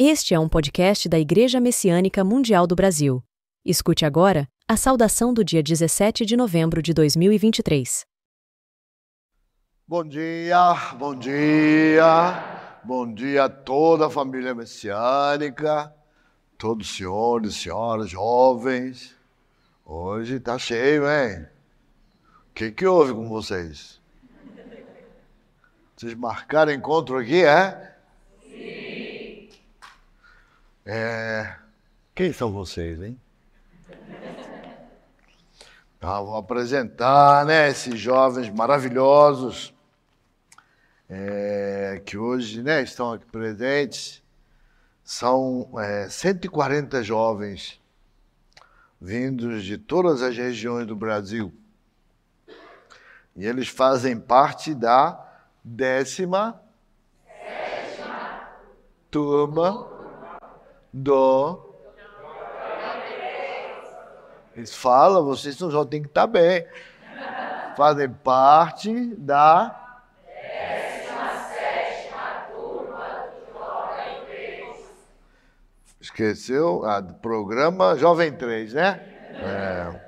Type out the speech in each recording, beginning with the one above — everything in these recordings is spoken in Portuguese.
Este é um podcast da Igreja Messiânica Mundial do Brasil. Escute agora a saudação do dia 17 de novembro de 2023. Bom dia, bom dia, bom dia a toda a família messiânica, todos os senhores, senhoras, jovens. Hoje tá cheio, hein? O que, que houve com vocês? Vocês marcaram encontro aqui, é? É... Quem são vocês, hein? Tá, vou apresentar né, esses jovens maravilhosos é, que hoje né, estão aqui presentes. São é, 140 jovens vindos de todas as regiões do Brasil. E eles fazem parte da décima, décima. turma do. Eles falam, vocês só tem que estar tá bem. Fazem parte da. Esqueceu? Ah, programa Jovem 3, né? É.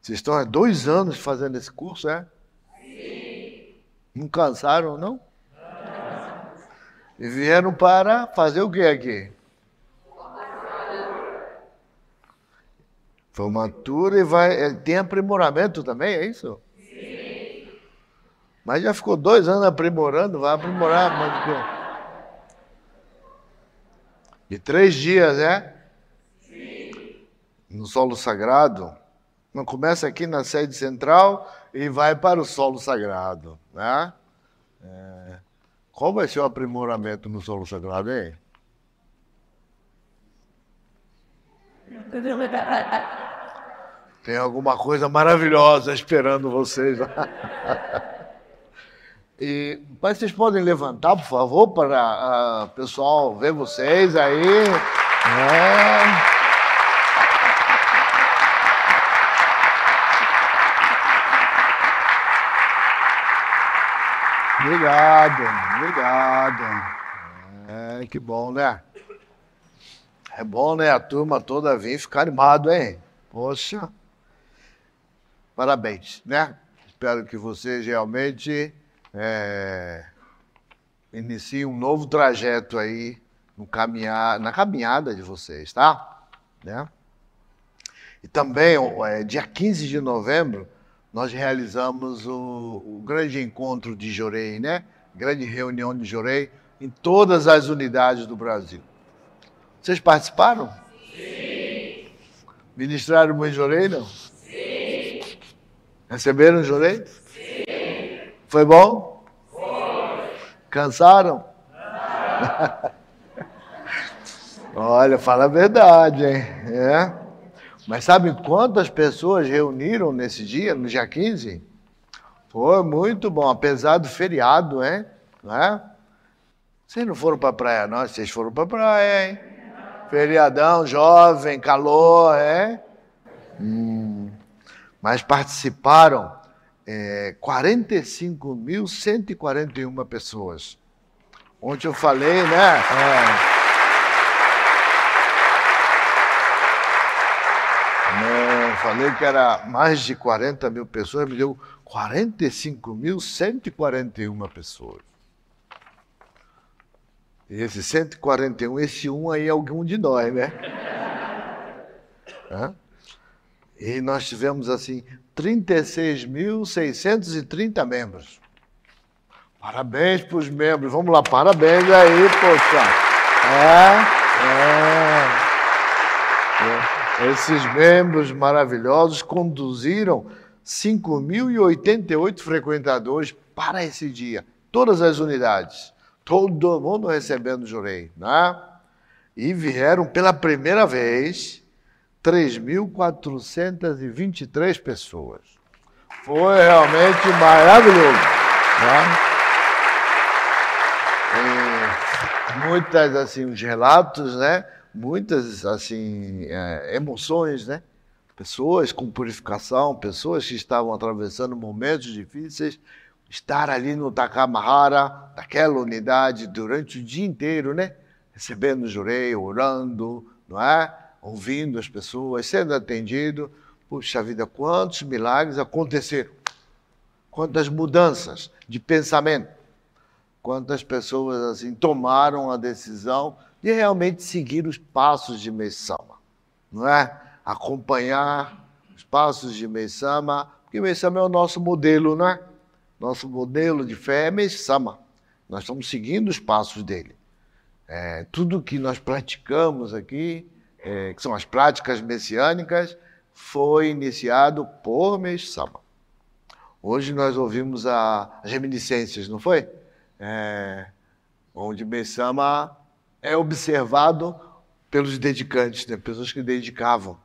Vocês estão há dois anos fazendo esse curso, é? Sim. Não cansaram, não? não. E vieram para fazer o que aqui? Formatura e vai, é, tem aprimoramento também, é isso? Sim. Mas já ficou dois anos aprimorando, vai aprimorar mais três dias, é? Sim. No solo sagrado. Não começa aqui na sede central e vai para o solo sagrado, né? É. Qual vai ser o aprimoramento no solo sagrado, hein? Tem alguma coisa maravilhosa esperando vocês. e, mas vocês podem levantar, por favor, para o ah, pessoal ver vocês aí. É. Obrigado, obrigado. É, que bom, né? É bom, né? A turma toda vir ficar animado, hein? Poxa. Parabéns, né? Espero que vocês realmente é, iniciem um novo trajeto aí no caminhar, na caminhada de vocês, tá? Né? E também, é, dia 15 de novembro, nós realizamos o, o grande encontro de Jorei, né? Grande reunião de Jorei em todas as unidades do Brasil. Vocês participaram? Sim. Ministraram muito Jorei, não? Receberam os direitos? Sim. Foi bom? Foi. Cansaram? Não. Olha, fala a verdade, hein? É. Mas sabe quantas pessoas reuniram nesse dia, no dia 15? Foi muito bom, apesar do feriado, hein? é? Vocês não foram para praia, não? Vocês foram para praia, hein? Feriadão, jovem, calor, hein? É? Hum mas participaram é, 45.141 pessoas. Ontem eu falei, né? É. Não, falei que era mais de 40 mil pessoas, me deu 45.141 pessoas. E esse 141, esse um aí é algum de nós, né? Hã? E nós tivemos, assim, 36.630 membros. Parabéns para os membros. Vamos lá, parabéns aí, poxa. É, é. é. Esses membros maravilhosos conduziram 5.088 frequentadores para esse dia. Todas as unidades. Todo mundo recebendo jurei, né? E vieram pela primeira vez 3.423 pessoas. Foi realmente maravilhoso. Tá? muitas, assim, os relatos, né? Muitas, assim, é, emoções, né? Pessoas com purificação, pessoas que estavam atravessando momentos difíceis, estar ali no Takamahara, naquela unidade, durante o dia inteiro, né? Recebendo jurei orando, não é? ouvindo as pessoas, sendo atendido. Puxa vida, quantos milagres aconteceram! Quantas mudanças de pensamento! Quantas pessoas assim tomaram a decisão de realmente seguir os passos de Messama, não é? Acompanhar os passos de Messama, porque Messama é o nosso modelo, não é? Nosso modelo de fé é Messama. Nós estamos seguindo os passos dele. É, tudo que nós praticamos aqui é, que são as práticas messiânicas, foi iniciado por Meixama. Hoje nós ouvimos a, as reminiscências, não foi? É, onde Meixama é observado pelos dedicantes, né? pessoas que dedicavam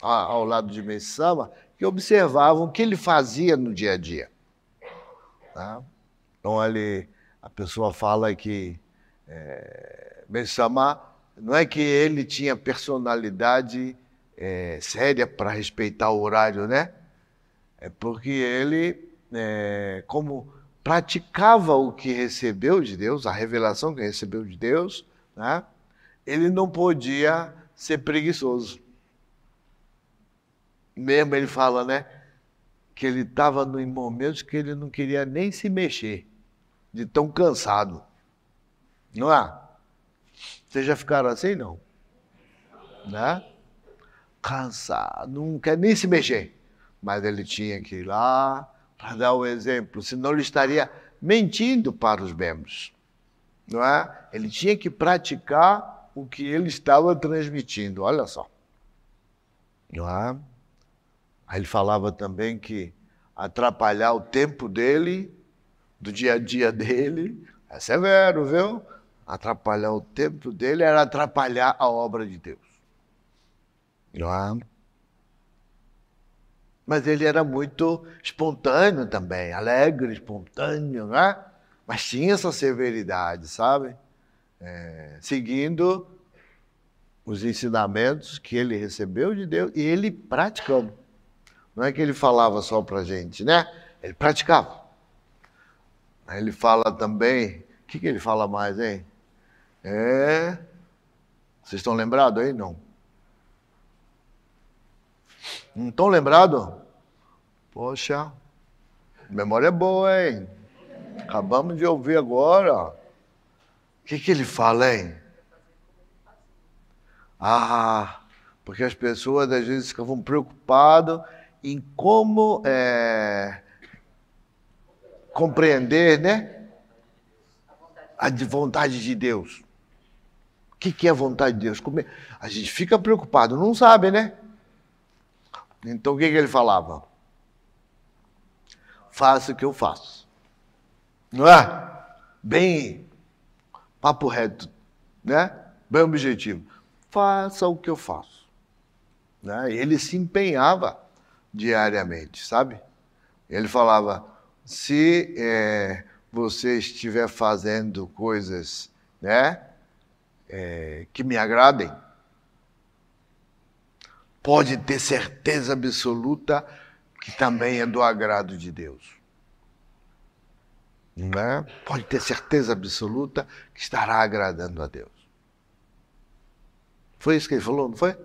ao lado de Messama, que observavam o que ele fazia no dia a dia. Tá? Então, ali a pessoa fala que é, Messama não é que ele tinha personalidade é, séria para respeitar o horário, né? É porque ele, é, como praticava o que recebeu de Deus, a revelação que recebeu de Deus, né? ele não podia ser preguiçoso. Mesmo ele fala, né? Que ele estava em momentos que ele não queria nem se mexer, de tão cansado. Não é? Vocês já ficaram assim, não? Né? Cansado, não quer nem se mexer. Mas ele tinha que ir lá para dar o exemplo, senão ele estaria mentindo para os membros. Não é? Ele tinha que praticar o que ele estava transmitindo, olha só. Não é? Aí ele falava também que atrapalhar o tempo dele, do dia a dia dele, é severo, viu? Atrapalhar o tempo dele era atrapalhar a obra de Deus. Não é? Mas ele era muito espontâneo também, alegre, espontâneo, não é? Mas tinha essa severidade, sabe? É, seguindo os ensinamentos que ele recebeu de Deus e ele praticando. Não é que ele falava só para gente, né? Ele praticava. ele fala também, o que, que ele fala mais, hein? É. Vocês estão lembrados aí? Não. Não estão lembrados? Poxa, memória é boa, hein? Acabamos de ouvir agora. O que, que ele fala, hein? Ah, porque as pessoas às vezes ficavam preocupadas em como é, compreender, né? A vontade de Deus que, que é a vontade de Deus? Como... A gente fica preocupado, não sabe, né? Então o que, que ele falava? Faça o que eu faço. Não é? Bem, papo reto, né? Bem objetivo. Faça o que eu faço. Né? Ele se empenhava diariamente, sabe? Ele falava: se é, você estiver fazendo coisas, né? é, que me agradem, pode ter certeza absoluta que também é do agrado de Deus. né? Pode ter certeza absoluta que estará agradando a Deus. Foi isso que ele falou, não foi?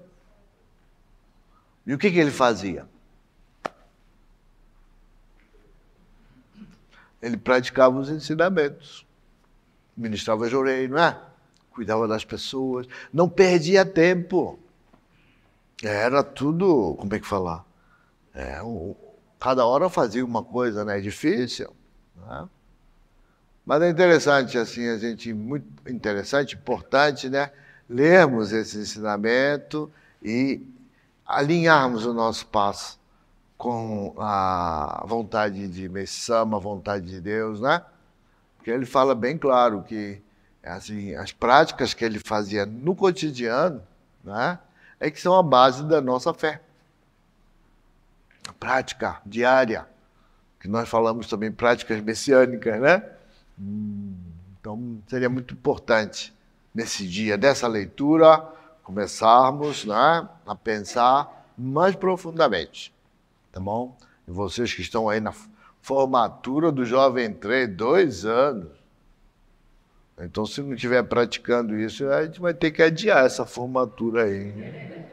E o que, que ele fazia? Ele praticava os ensinamentos, ministrava jorei, não é? cuidava das pessoas, não perdia tempo. Era tudo, como é que falar? É, o, cada hora fazia uma coisa, né? É difícil. Né? Mas é interessante, assim, a gente, muito interessante, importante, né? Lermos esse ensinamento e alinharmos o nosso passo com a vontade de Messama, a vontade de Deus, né? Porque ele fala bem claro que é assim, as práticas que ele fazia no cotidiano, né, é que são a base da nossa fé. A prática diária, que nós falamos também práticas messiânicas, né? Hum, então seria muito importante nesse dia dessa leitura começarmos, né, a pensar mais profundamente, tá bom? E vocês que estão aí na formatura do jovem entre dois anos, então, se não estiver praticando isso, a gente vai ter que adiar essa formatura aí.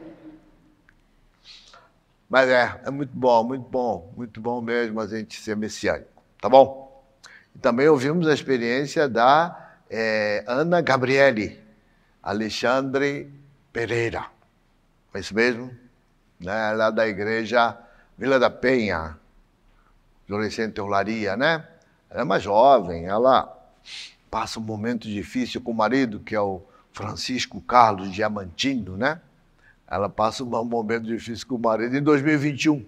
Mas é, é muito bom, muito bom, muito bom mesmo a gente ser messiânico, tá bom? E também ouvimos a experiência da é, Ana Gabriele Alexandre Pereira. É isso mesmo? Né? Lá da igreja Vila da Penha, adolescente Olaria, né? Ela é mais jovem, ela passa um momento difícil com o marido, que é o Francisco Carlos Diamantino, né? Ela passa um momento difícil com o marido em 2021.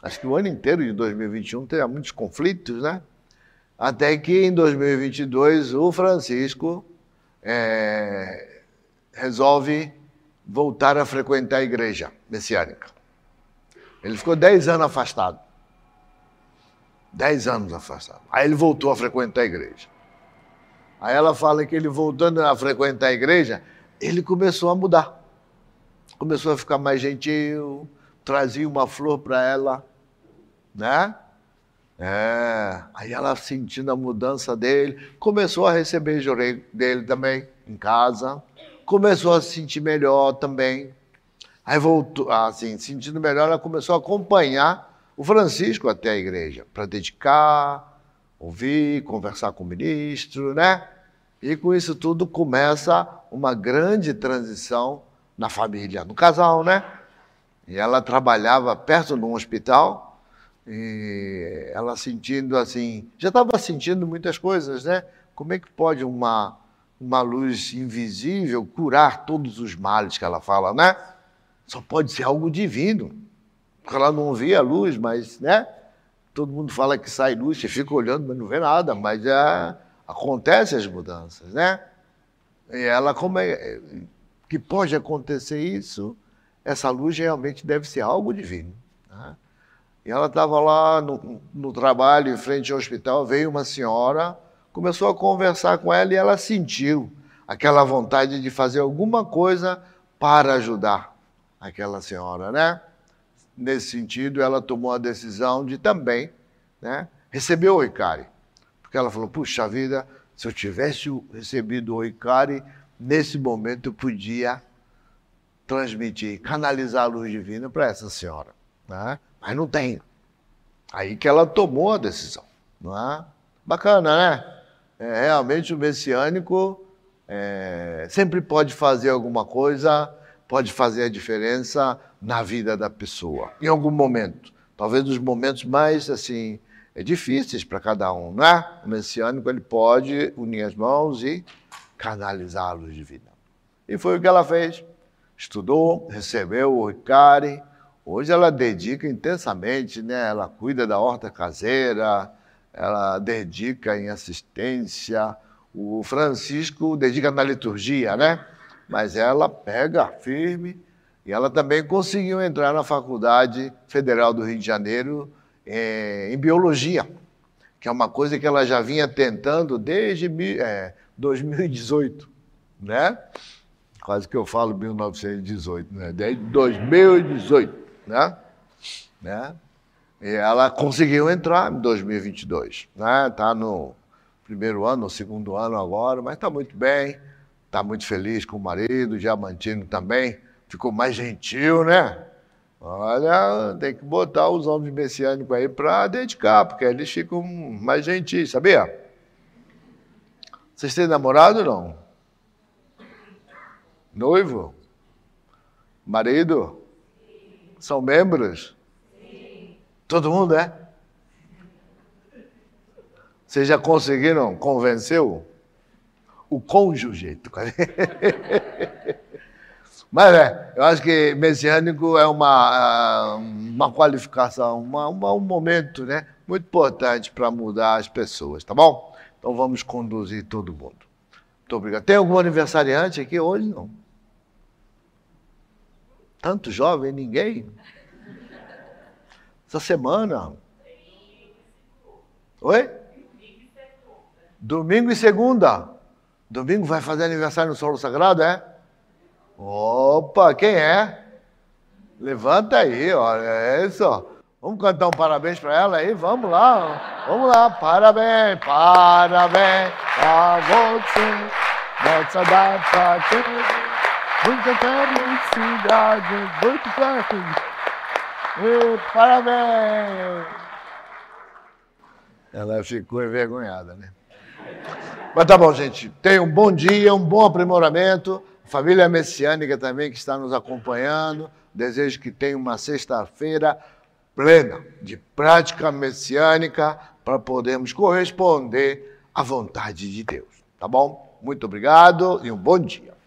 Acho que o ano inteiro de 2021 teve muitos conflitos, né? Até que em 2022 o Francisco é, resolve voltar a frequentar a igreja messiânica. Ele ficou 10 anos afastado. 10 anos afastado. Aí ele voltou a frequentar a igreja. Aí ela fala que ele voltando a frequentar a igreja, ele começou a mudar. Começou a ficar mais gentil, trazia uma flor para ela, né? É. Aí ela sentindo a mudança dele, começou a receber jorei dele também em casa, começou a se sentir melhor também. Aí voltou, ah, assim, sentindo melhor, ela começou a acompanhar o Francisco até a igreja, para dedicar, ouvir, conversar com o ministro, né? E com isso tudo começa uma grande transição na família, no casal, né? E ela trabalhava perto de um hospital e ela sentindo assim, já estava sentindo muitas coisas, né? Como é que pode uma uma luz invisível curar todos os males que ela fala, né? Só pode ser algo divino. Porque ela não via a luz, mas, né? todo mundo fala que sai luz, você fica olhando, mas não vê nada, mas já é, acontecem as mudanças, né? E ela, como é, é que pode acontecer isso? Essa luz realmente deve ser algo divino. Né? E ela estava lá no, no trabalho, em frente ao hospital, veio uma senhora, começou a conversar com ela e ela sentiu aquela vontade de fazer alguma coisa para ajudar aquela senhora, né? nesse sentido, ela tomou a decisão de também né, receber o Icari. Porque ela falou: puxa vida, se eu tivesse recebido o Icari, nesse momento eu podia transmitir, canalizar a luz divina para essa senhora. Né? Mas não tem. Aí que ela tomou a decisão. Não é? Bacana, né? É, realmente o messiânico é, sempre pode fazer alguma coisa pode fazer a diferença na vida da pessoa, em algum momento. Talvez nos momentos mais assim é difíceis para cada um, não é? O messiânico ele pode unir as mãos e canalizar a luz divina. E foi o que ela fez. Estudou, recebeu o Ricari. Hoje ela dedica intensamente, né? Ela cuida da horta caseira, ela dedica em assistência. O Francisco dedica na liturgia, né? mas ela pega firme e ela também conseguiu entrar na Faculdade Federal do Rio de Janeiro em, eh, em Biologia, que é uma coisa que ela já vinha tentando desde é, 2018, eh, né? Quase que eu falo 1918, né? Desde 2018, né? né? E ela conseguiu entrar em 2022, né? Tá no primeiro ano, no segundo ano agora, mas está muito bem está muito feliz com o marido, Diamantino também, ficou mais gentil, né? Olha, tem que botar os homens messiânicos aí para dedicar, porque eles ficam mais gentis, sabia? Vocês têm namorado ou não? Noivo? Marido? São membros? Sim. Todo mundo é? Vocês já conseguiram? Convenceu? o cônjuge. Mas é, eu acho que messiânico é uma, ah, uma qualificação, uma, uma um momento né, muito importante para mudar as pessoas, tá bom? Então vamos conduzir todo mundo. Muito obrigado. Tem algum aniversariante aqui hoje? Não. Tanto jovem, ninguém? Essa semana? Oi? Domingo e segunda. Domingo vai fazer aniversário no solo sagrado, é? Opa, quem é? Levanta aí, olha, é isso. Vamos cantar um parabéns para ela aí? Vamos lá, vamos lá. Parabéns, parabéns a você. Nossa data tem muita felicidade, muito prazer. Parabéns. Ela ficou envergonhada, né? Mas tá bom, gente. Tenha um bom dia, um bom aprimoramento. Família messiânica também que está nos acompanhando. Desejo que tenha uma sexta-feira plena de prática messiânica para podermos corresponder à vontade de Deus. Tá bom? Muito obrigado e um bom dia.